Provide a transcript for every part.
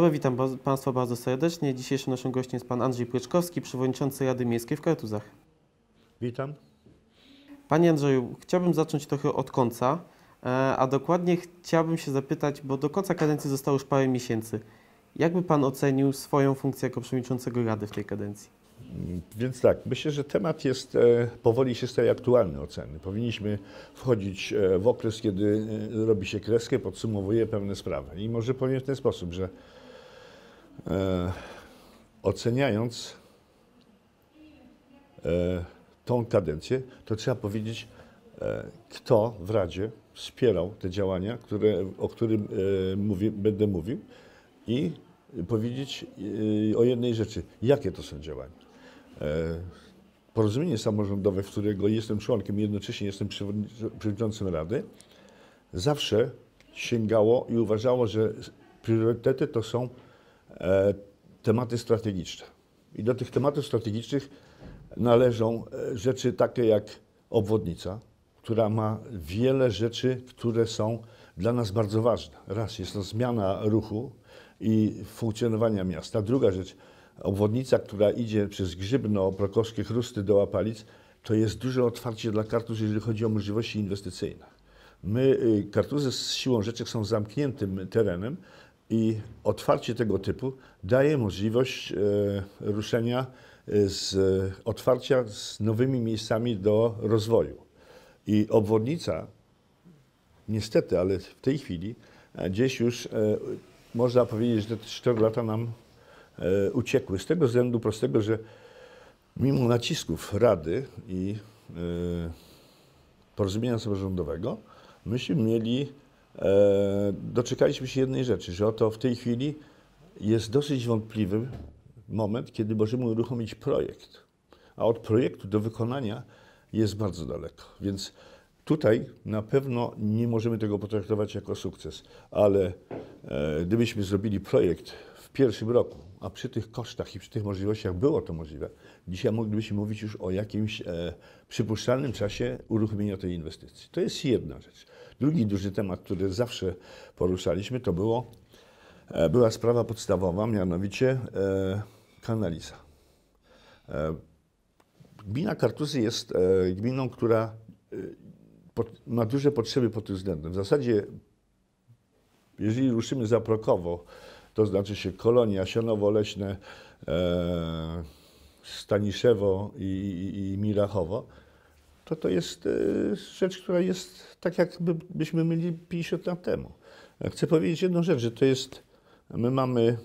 Dobry Witam Państwa bardzo serdecznie. Dzisiejszym naszym gościem jest Pan Andrzej Płyczkowski, Przewodniczący Rady Miejskiej w Kartuzach. Witam. Panie Andrzeju, chciałbym zacząć trochę od końca, e, a dokładnie chciałbym się zapytać, bo do końca kadencji zostało już parę miesięcy. Jakby Pan ocenił swoją funkcję jako Przewodniczącego Rady w tej kadencji? Więc tak, myślę, że temat jest e, powoli się staje aktualny oceny. Powinniśmy wchodzić e, w okres, kiedy robi się kreskę, podsumowuje pewne sprawy. I może powiem w ten sposób, że e, oceniając e, tą kadencję, to trzeba powiedzieć, e, kto w Radzie wspierał te działania, które, o których e, będę mówił i powiedzieć e, o jednej rzeczy. Jakie to są działania? E, porozumienie samorządowe, w którego jestem członkiem jednocześnie jestem przewodniczącym Rady, zawsze sięgało i uważało, że priorytety to są E, tematy strategiczne. I do tych tematów strategicznych należą e, rzeczy takie jak obwodnica, która ma wiele rzeczy, które są dla nas bardzo ważne. Raz jest to zmiana ruchu i funkcjonowania miasta. Druga rzecz, obwodnica, która idzie przez Grzybno, Prokowskie, Chrusty do Łapalic, to jest duże otwarcie dla Kartuzy, jeżeli chodzi o możliwości inwestycyjne. My, y, Kartuzy z siłą rzeczy są zamkniętym terenem, i otwarcie tego typu daje możliwość e, ruszenia e, z otwarcia z nowymi miejscami do rozwoju. I obwodnica, niestety, ale w tej chwili e, gdzieś już można powiedzieć, że te 4 lata nam uciekły. Z tego względu prostego, że mimo nacisków Rady i porozumienia samorządowego, myśmy mieli E, doczekaliśmy się jednej rzeczy, że oto w tej chwili jest dosyć wątpliwy moment, kiedy możemy uruchomić projekt, a od projektu do wykonania jest bardzo daleko. Więc tutaj na pewno nie możemy tego potraktować jako sukces, ale e, gdybyśmy zrobili projekt w pierwszym roku, a przy tych kosztach i przy tych możliwościach było to możliwe, dzisiaj moglibyśmy mówić już o jakimś e, przypuszczalnym czasie uruchomienia tej inwestycji. To jest jedna rzecz. Drugi duży temat, który zawsze poruszaliśmy, to było, e, była sprawa podstawowa, mianowicie e, kanaliza. E, gmina Kartuzy jest e, gminą, która e, pod, ma duże potrzeby pod tym względem. W zasadzie, jeżeli ruszymy zaprokowo, to znaczy się Kolonia, Sionowo-Leśne, e, Staniszewo i, i, i Mirachowo, to to jest e, rzecz, która jest tak, jakbyśmy mieli 50 lat temu. E, chcę powiedzieć jedną rzecz, że to jest, my mamy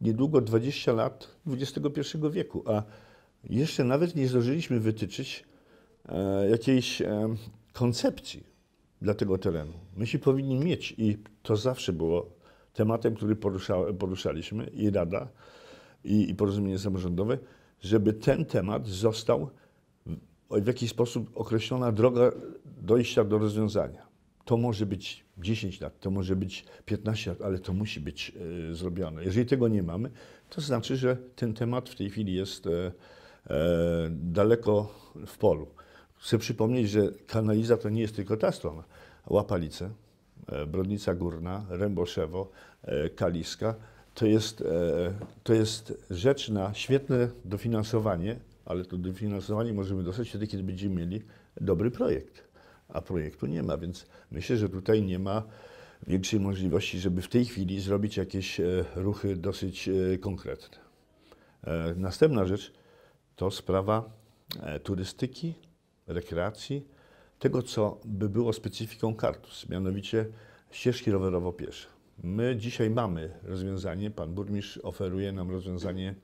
niedługo 20 lat XXI wieku, a jeszcze nawet nie zdążyliśmy wytyczyć e, jakiejś e, koncepcji dla tego terenu. My się powinni mieć i to zawsze było tematem, który porusza, poruszaliśmy i Rada, i, i Porozumienie Samorządowe, żeby ten temat został w jakiś sposób określona droga dojścia do rozwiązania. To może być 10 lat, to może być 15 lat, ale to musi być e, zrobione. Jeżeli tego nie mamy, to znaczy, że ten temat w tej chwili jest e, e, daleko w polu. Chcę przypomnieć, że kanaliza to nie jest tylko ta strona. Łapalice, E, Brodnica Górna, Ręboszewo, e, Kaliska. To jest, e, to jest rzecz na świetne dofinansowanie, ale to dofinansowanie możemy dostać wtedy, kiedy będziemy mieli dobry projekt. A projektu nie ma, więc myślę, że tutaj nie ma większej możliwości, żeby w tej chwili zrobić jakieś ruchy dosyć konkretne. Następna rzecz to sprawa turystyki, rekreacji tego, co by było specyfiką Kartus, mianowicie ścieżki rowerowo-piesze. My dzisiaj mamy rozwiązanie, pan burmistrz oferuje nam rozwiązanie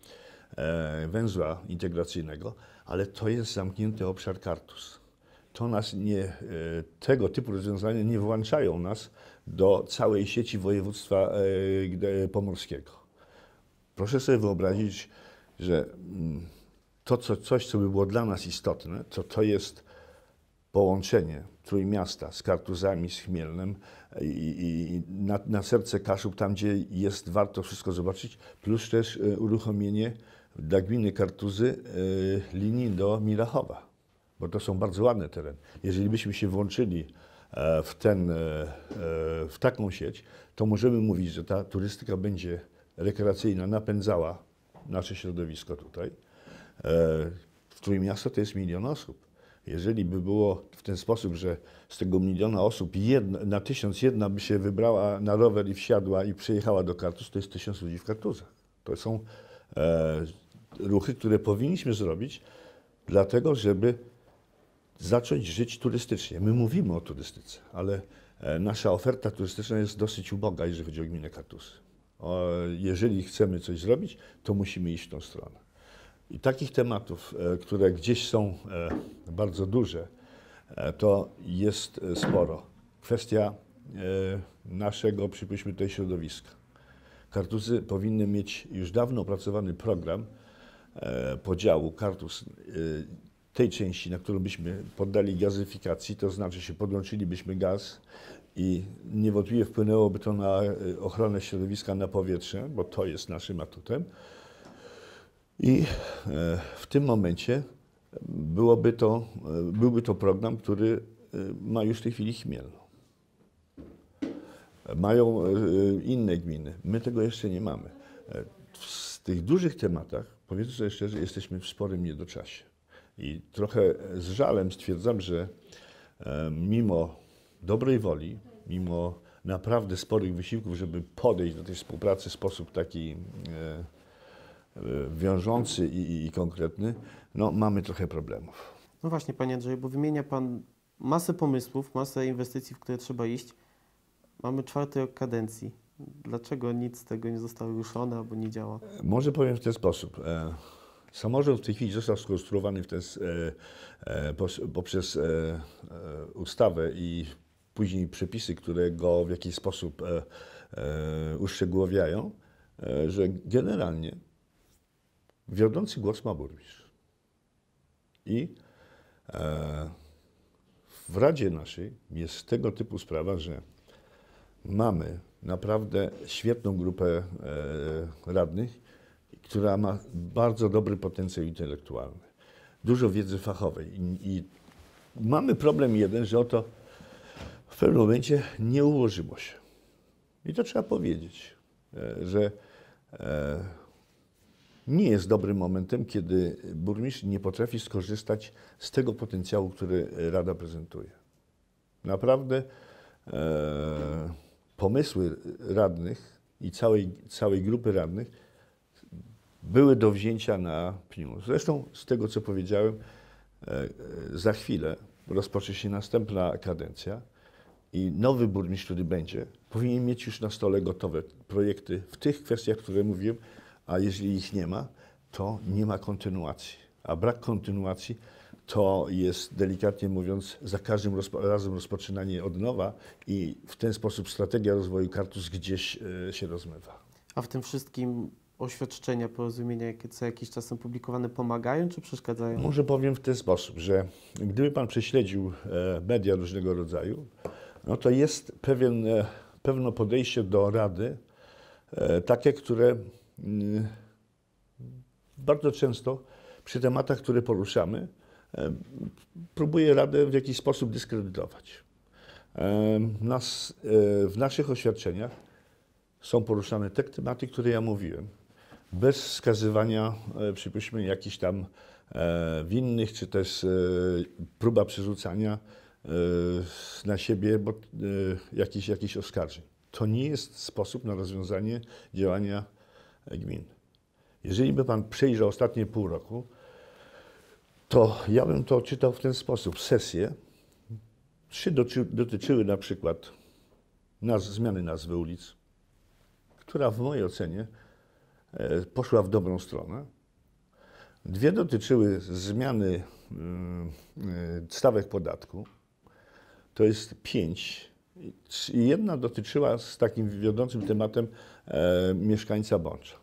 e, węzła integracyjnego, ale to jest zamknięty obszar Kartus. To nas nie, e, tego typu rozwiązania nie włączają nas do całej sieci województwa e, pomorskiego. Proszę sobie wyobrazić, że mm, to co, coś, co by było dla nas istotne, to to jest połączenie Trójmiasta z Kartuzami, z Chmielnem i, i na, na, serce Kaszub, tam gdzie jest warto wszystko zobaczyć, plus też e, uruchomienie dla gminy Kartuzy e, linii do Mirachowa, bo to są bardzo ładne tereny. Jeżeli byśmy się włączyli e, w, ten, e, e, w taką sieć, to możemy mówić, że ta turystyka będzie rekreacyjna, napędzała nasze środowisko tutaj. E, w Trójmiasto to jest milion osób jeżeli by było w ten sposób, że z tego miliona osób jedna, na tysiąc jedna by się wybrała na rower i wsiadła i przyjechała do Kartus, to jest tysiąc ludzi w Kartuzach. To są e, ruchy, które powinniśmy zrobić, dlatego żeby zacząć żyć turystycznie. My mówimy o turystyce, ale e, nasza oferta turystyczna jest dosyć uboga, jeżeli chodzi o gminę Kartusy. O, jeżeli chcemy coś zrobić, to musimy iść w tą stronę. I takich tematów, e, które gdzieś są e, bardzo duże, e, to jest sporo. Kwestia naszego, przypuśćmy, tej środowiska. Kartusy powinny mieć już dawno opracowany program podziału kartus tej części, na którą byśmy poddali gazyfikacji, to znaczy się podłączylibyśmy gaz i niewątpliwie wpłynęłoby to na ochronę środowiska, na powietrze, bo to jest naszym atutem. I e, w tym momencie byłoby to, e, byłby to program, który e, ma już w tej chwili Chmielno. Mają inne gminy. My tego jeszcze nie mamy. W tych dużych tematach, powiedzmy sobie szczerze, jesteśmy w sporym niedoczasie. I trochę z żalem stwierdzam, że mimo dobrej woli, mimo naprawdę sporych wysiłków, żeby podejść do tej współpracy w sposób taki E, wiążący i, i konkretny, no mamy trochę problemów. No właśnie, panie Andrzeju, bo wymienia pan masę pomysłów, masę inwestycji, w które trzeba iść. Mamy czwarty rok kadencji. Dlaczego nic z tego nie zostało ruszone albo nie działa? E, może powiem w ten sposób. E, samorząd w tej chwili został skonstruowany w ten, poprzez ustawę i później przepisy, które go w jakiś sposób uszczegółowiają, że generalnie Wiodący głos ma burmistrz. I e, w Radzie naszej jest tego typu sprawa, że mamy naprawdę świetną grupę e, radnych, która ma bardzo dobry potencjał intelektualny, dużo wiedzy fachowej. I, i mamy problem jeden, że oto w pewnym momencie nie ułożyło się. I to trzeba powiedzieć, e, że e, nie jest dobrym momentem, kiedy burmistrz nie potrafi skorzystać z tego potencjału, który Rada prezentuje. Naprawdę e, pomysły radnych i całej, całej grupy radnych były do wzięcia na pniu. Zresztą z tego, co powiedziałem, e, za chwilę rozpocznie się następna kadencja i nowy burmistrz, który będzie, powinien mieć już na stole gotowe projekty w tych kwestiach, które mówiłem, a jeżeli ich nie ma, to nie ma kontynuacji. A brak kontynuacji to jest, delikatnie mówiąc, za każdym rozpo razem rozpoczynanie od nowa i w ten sposób strategia rozwoju Kartus gdzieś e, się rozmywa. A w tym wszystkim oświadczenia, porozumienia, jakie co jakiś czas są publikowane, pomagają czy przeszkadzają? Może powiem w ten sposób, że gdyby Pan prześledził e, media różnego rodzaju, no to jest pewien, e, pewne podejście do Rady, e, takie, które Yy, bardzo często przy tematach, które poruszamy, e, próbuje Radę w jakiś sposób dyskredytować. E, nas, e, w naszych oświadczeniach są poruszane te tematy, które ja mówiłem, bez wskazywania, przypuśćmy, jakichś tam winnych, czy też próba przerzucania na siebie bo, jakichś, jakichś oskarżeń. To nie jest sposób na rozwiązanie działania gmin. Jeżeli by Pan przejrzał ostatnie pół roku, to ja bym to czytał w ten sposób. Sesje, trzy dotyczyły na przykład naz zmiany nazwy ulic, która w mojej ocenie e, poszła w dobrą stronę. Dwie dotyczyły zmiany mm, e, stawek podatku. To jest pięć. I jedna dotyczyła z takim wiodącym tematem e, mieszkańca Bącza.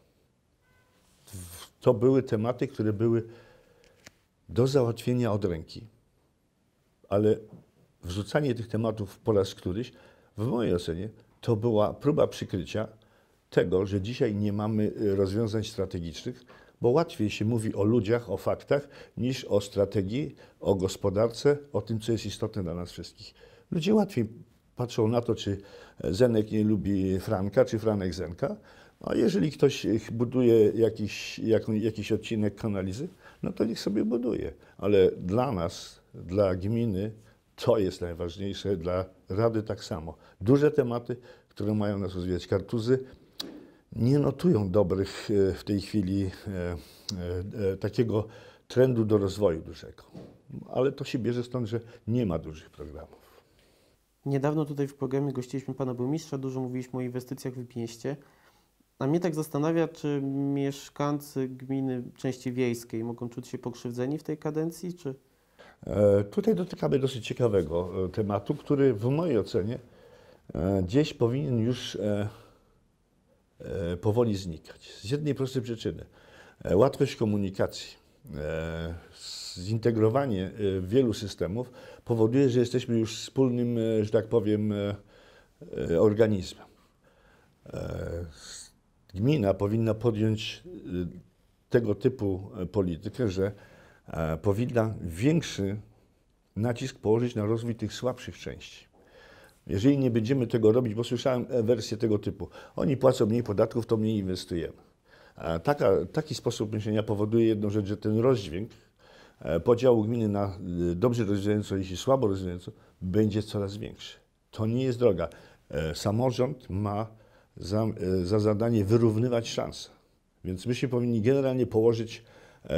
To były tematy, które były do załatwienia od ręki. Ale wrzucanie tych tematów po raz któryś, w mojej ocenie, to była próba przykrycia tego, że dzisiaj nie mamy e, rozwiązań strategicznych, bo łatwiej się mówi o ludziach, o faktach, niż o strategii, o gospodarce, o tym, co jest istotne dla nas wszystkich. Ludzie łatwiej patrzą na to, czy Zenek nie lubi Franka, czy Franek Zenka. A no, jeżeli ktoś buduje jakiś, jakiś odcinek kanalizy, no to niech sobie buduje. Ale dla nas, dla gminy, to jest najważniejsze, dla Rady tak samo. Duże tematy, które mają nas rozwijać. Kartuzy nie notują dobrych e, w tej chwili e, e, takiego trendu do rozwoju dużego. Ale to się bierze stąd, że nie ma dużych programów. Niedawno tutaj w programie gościliśmy pana burmistrza, dużo mówiliśmy o inwestycjach w Pięście. A mnie tak zastanawia, czy mieszkańcy gminy części wiejskiej mogą czuć się pokrzywdzeni w tej kadencji, czy... E, tutaj dotykamy dosyć ciekawego e, tematu, który w mojej ocenie e, gdzieś powinien już powoli znikać. Z jednej prostej przyczyny. Łatwość komunikacji, zintegrowanie wielu systemów powoduje, że jesteśmy już wspólnym, e, że tak powiem, e, e, organizmem. Gmina powinna podjąć tego typu politykę, że powinna większy nacisk położyć na rozwój tych słabszych części. Jeżeli nie będziemy tego robić, bo słyszałem wersję tego typu, oni płacą mniej podatków, to mniej inwestujemy. Taka, taki sposób myślenia powoduje jedną rzecz, że ten rozdźwięk E, podział gminy na e, dobrze rozwijającą i słabo rozwijającą będzie coraz większy. To nie jest droga. E, samorząd ma za, za zadanie wyrównywać szanse. Więc myśmy powinni generalnie położyć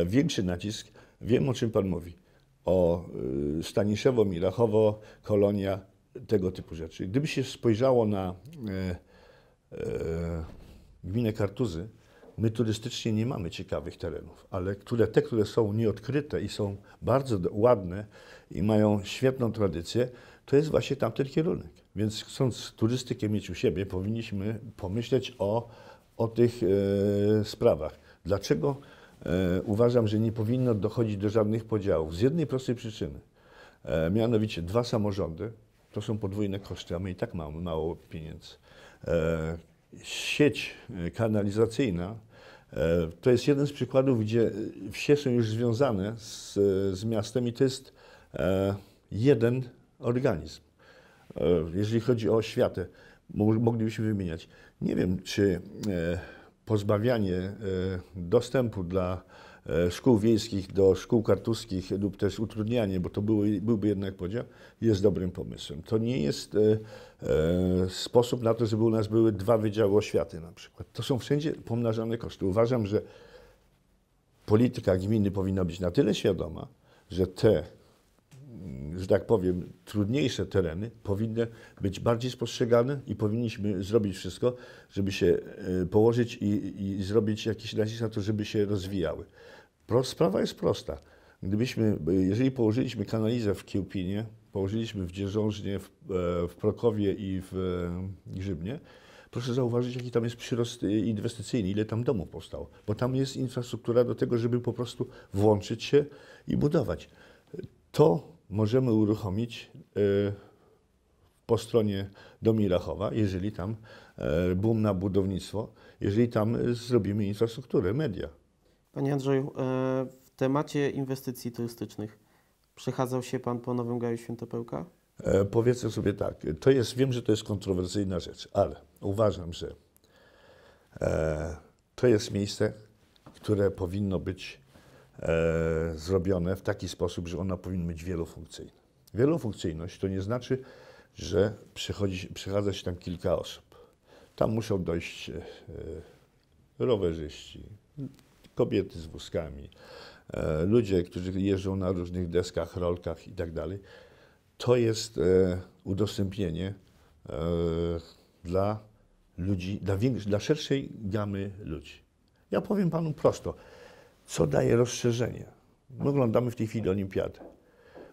większy nacisk, wiem o czym Pan mówi, o Staniszewo, Mirachowo, Kolonia, tego typu rzeczy. Gdyby się spojrzało na gminę Kartuzy, My turystycznie nie mamy ciekawych terenów, ale które, te, które są nieodkryte i są bardzo ładne i mają świetną tradycję, to jest właśnie tamten kierunek. Więc chcąc turystykę mieć u siebie, powinniśmy pomyśleć o, o tych e, sprawach. Dlaczego e, uważam, że nie powinno dochodzić do żadnych podziałów? Z jednej prostej przyczyny. E, mianowicie dwa samorządy to są podwójne koszty, a my i tak mamy mało pieniędzy. E, sieć e, kanalizacyjna E, to jest jeden z przykładów, gdzie wsie są już związane z, z miastem i to jest e, jeden organizm. E, jeżeli chodzi o oświatę, moglibyśmy wymieniać. Nie wiem, czy pozbawianie dostępu dla E, szkół wiejskich do szkół kartuskich lub też utrudnianie, bo to były, byłby jednak podział, jest dobrym pomysłem. To nie jest e, e, sposób na to, żeby u nas były dwa wydziały oświaty na przykład. To są wszędzie pomnażane koszty. Uważam, że polityka gminy powinna być na tyle świadoma, że te że tak powiem, trudniejsze tereny powinny być bardziej spostrzegane i powinniśmy zrobić wszystko, żeby się e, położyć i, i zrobić jakiś nacisk na to, żeby się rozwijały. sprawa jest prosta. Gdybyśmy, e, jeżeli położyliśmy kanalizę w Kiełpinie, położyliśmy w Dzierżążnie, w, e, w Prokowie i w Grzybnie, proszę zauważyć, jaki tam jest przyrost inwestycyjny, ile tam domów powstało, bo tam jest infrastruktura do tego, żeby po prostu włączyć się i budować. To możemy uruchomić e, po stronie Domirachowa, jeżeli tam e, boom na budownictwo, jeżeli tam zrobimy infrastrukturę, media. Panie Andrzeju, e, w temacie inwestycji turystycznych przechadzał się Pan po Nowym Gaju Świętopełka? powiedzmy sobie tak, to jest, wiem, że to jest kontrowersyjna rzecz, ale uważam, że to jest miejsce, które powinno być E, zrobione w taki sposób, że ona powinna być wielofunkcyjna. Wielofunkcyjność to nie znaczy, że przechadza się tam kilka osób. Tam muszą dojść e, e, rowerzyści, kobiety z wózkami, ludzie, którzy jeżdżą na różnych deskach, rolkach i tak dalej. To jest udostępnienie dla ludzi, dla, większej, dla szerszej gamy ludzi. Ja powiem panu prosto. Co daje rozszerzenie? My oglądamy w tej chwili olimpiadę.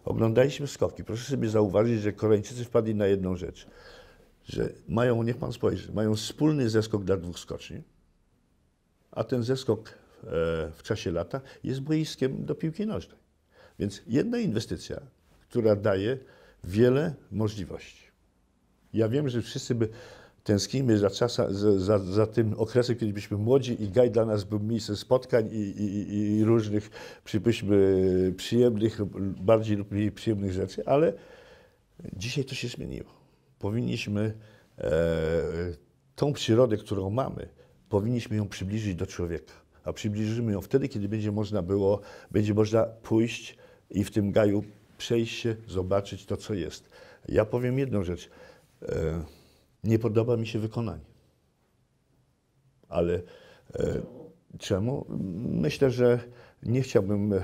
Oglądaliśmy skoki. Proszę sobie zauważyć, że Koreańczycy wpadli na jedną rzecz, że mają, niech pan spojrzy, mają wspólny zeskok dla dwóch skoczni, a ten zeskok e, w czasie lata jest boiskiem do piłki nożnej. Więc jedna inwestycja, która daje wiele możliwości. Ja wiem, że wszyscy by tęsknimy za, czasa, za, za, tym okresem, kiedy byliśmy młodzi i Gaj dla nas był miejscem spotkań i, i, i różnych, przypuśćmy, przyjemnych, bardziej lub mniej przyjemnych rzeczy, ale dzisiaj to się zmieniło. Powinniśmy e, tą przyrodę, którą mamy, powinniśmy ją przybliżyć do człowieka. A przybliżymy ją wtedy, kiedy będzie można było, będzie można pójść i w tym gaju przejść się, zobaczyć to, co jest. Ja powiem jedną rzecz. E, nie podoba mi się wykonanie. Ale e, czemu? Myślę, że nie chciałbym e,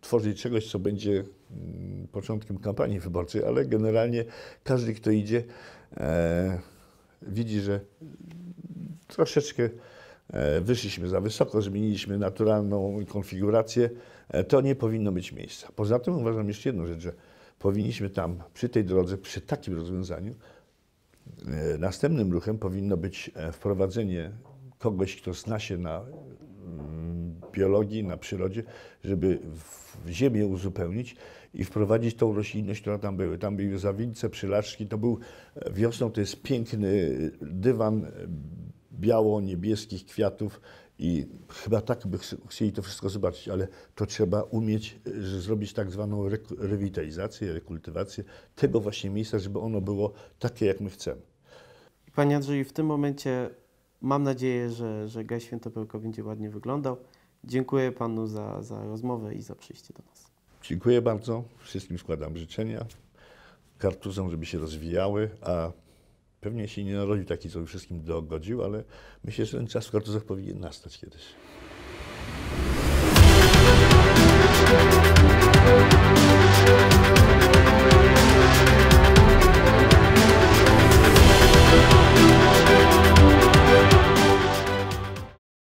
tworzyć czegoś, co będzie mm, początkiem kampanii wyborczej, ale generalnie każdy, kto idzie, e, widzi, że troszeczkę e, wyszliśmy za wysoko, zmieniliśmy naturalną konfigurację. E, to nie powinno być miejsca. Poza tym uważam jeszcze jedną rzecz, że powinniśmy tam przy tej drodze, przy takim rozwiązaniu E, następnym ruchem powinno być e, wprowadzenie kogoś, kto zna się na mm, biologii, na przyrodzie, żeby ziemię uzupełnić i wprowadzić tą roślinność, która tam była. Tam były zawince, przylaczki, to był e, wiosną, to jest piękny dywan biało-niebieskich kwiatów, i chyba tak by chcieli to wszystko zobaczyć, ale to trzeba umieć e, zrobić tak zwaną rewitalizację, rekultywację tego właśnie miejsca, żeby ono było takie, jak my chcemy. Panie Andrzeju, w tym momencie mam nadzieję, że, że Gaj Świętopełko będzie ładnie wyglądał. Dziękuję Panu za, za rozmowę i za przyjście do nas. Dziękuję bardzo. Wszystkim składam życzenia. Kartuzom, żeby się rozwijały, a Pewnie się nie narodził taki, co by wszystkim dogodził, ale myślę, że ten czas w Kartuzach powinien nastać kiedyś.